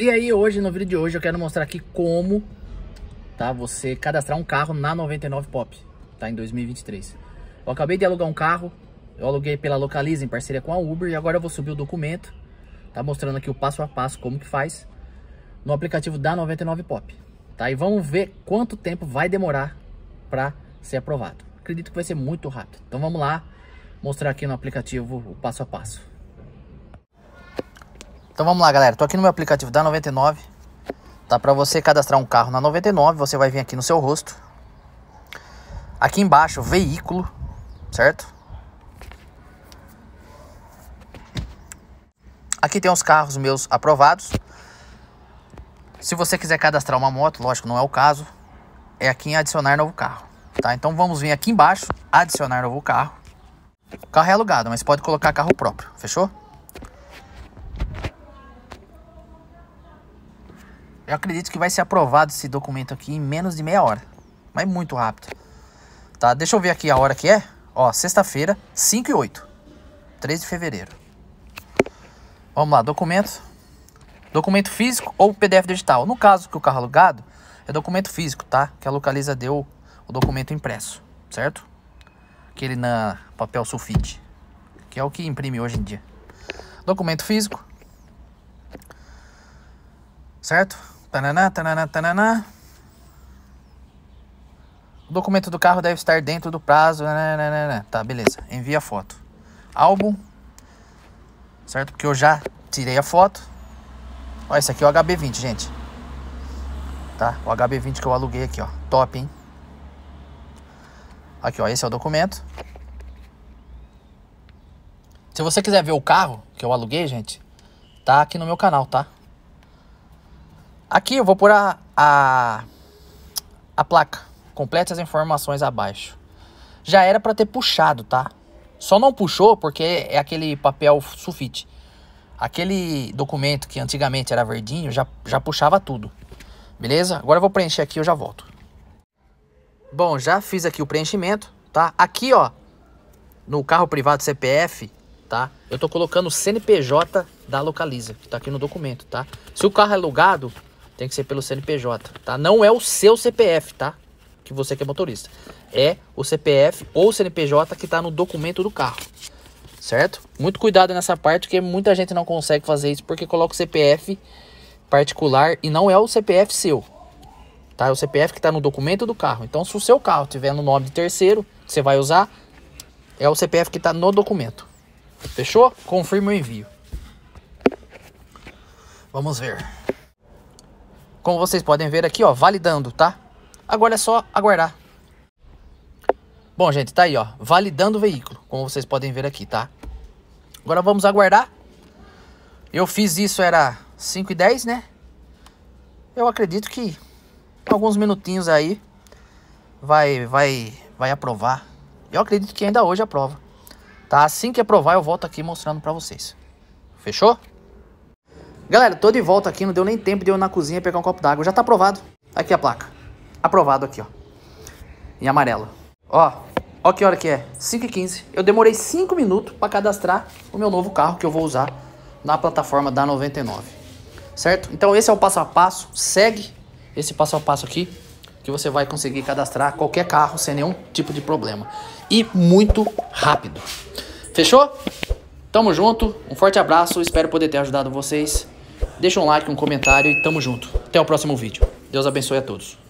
E aí hoje, no vídeo de hoje, eu quero mostrar aqui como tá, você cadastrar um carro na 99 Pop, tá, em 2023. Eu acabei de alugar um carro, eu aluguei pela Localiza em parceria com a Uber e agora eu vou subir o documento, tá mostrando aqui o passo a passo como que faz no aplicativo da 99 Pop, tá? E vamos ver quanto tempo vai demorar para ser aprovado. Acredito que vai ser muito rápido. Então vamos lá mostrar aqui no aplicativo o passo a passo. Então vamos lá, galera. Tô aqui no meu aplicativo da 99. Tá para você cadastrar um carro na 99, você vai vir aqui no seu rosto. Aqui embaixo, veículo, certo? Aqui tem os carros meus aprovados. Se você quiser cadastrar uma moto, lógico, não é o caso, é aqui em adicionar novo carro, tá? Então vamos vir aqui embaixo, adicionar novo carro. O carro é alugado, mas pode colocar carro próprio, fechou? Eu acredito que vai ser aprovado esse documento aqui em menos de meia hora. Mas muito rápido. Tá, deixa eu ver aqui a hora que é. Ó, sexta-feira, 5 e 8. 3 de fevereiro. Vamos lá, documento. Documento físico ou PDF digital. No caso que o carro alugado, é documento físico, tá? Que a Localiza deu o documento impresso, certo? Aquele na papel sulfite, que é o que imprime hoje em dia. Documento físico, certo? Tananá, tananá, tananá. O documento do carro deve estar dentro do prazo. Nananana. Né, né, né, tá, beleza. Envia a foto. Álbum. Certo? Porque eu já tirei a foto. Ó, esse aqui é o HB20, gente. Tá? O HB20 que eu aluguei aqui, ó. Top, hein? Aqui, ó. Esse é o documento. Se você quiser ver o carro que eu aluguei, gente, tá aqui no meu canal, tá? Aqui eu vou pôr a, a, a placa. Complete as informações abaixo. Já era para ter puxado, tá? Só não puxou porque é aquele papel sulfite. Aquele documento que antigamente era verdinho já, já puxava tudo. Beleza? Agora eu vou preencher aqui e eu já volto. Bom, já fiz aqui o preenchimento, tá? Aqui, ó, no carro privado CPF, tá? Eu tô colocando o CNPJ da Localiza, que tá aqui no documento, tá? Se o carro é alugado, tem que ser pelo CNPJ, tá? Não é o seu CPF, tá? Que você que é motorista. É o CPF ou CNPJ que tá no documento do carro, certo? Muito cuidado nessa parte, porque muita gente não consegue fazer isso porque coloca o CPF particular e não é o CPF seu, tá? É o CPF que tá no documento do carro. Então, se o seu carro tiver no nome de terceiro que você vai usar, é o CPF que tá no documento. Fechou? Confirma o envio. Vamos ver. Como vocês podem ver aqui, ó, validando, tá? Agora é só aguardar. Bom, gente, tá aí, ó, validando o veículo, como vocês podem ver aqui, tá? Agora vamos aguardar. Eu fiz isso, era 5 e 10, né? Eu acredito que alguns minutinhos aí vai, vai, vai aprovar. Eu acredito que ainda hoje aprova. Tá? Assim que aprovar, eu volto aqui mostrando pra vocês. Fechou? Galera, tô de volta aqui, não deu nem tempo de eu ir na cozinha pegar um copo d'água. Já tá aprovado. Tá aqui a placa. Aprovado aqui, ó. Em amarelo. Ó, ó que hora que é. 5 e 15. Eu demorei 5 minutos pra cadastrar o meu novo carro que eu vou usar na plataforma da 99. Certo? Então esse é o passo a passo. Segue esse passo a passo aqui que você vai conseguir cadastrar qualquer carro sem nenhum tipo de problema. E muito rápido. Fechou? Tamo junto, um forte abraço, espero poder ter ajudado vocês. Deixa um like, um comentário e tamo junto. Até o próximo vídeo. Deus abençoe a todos.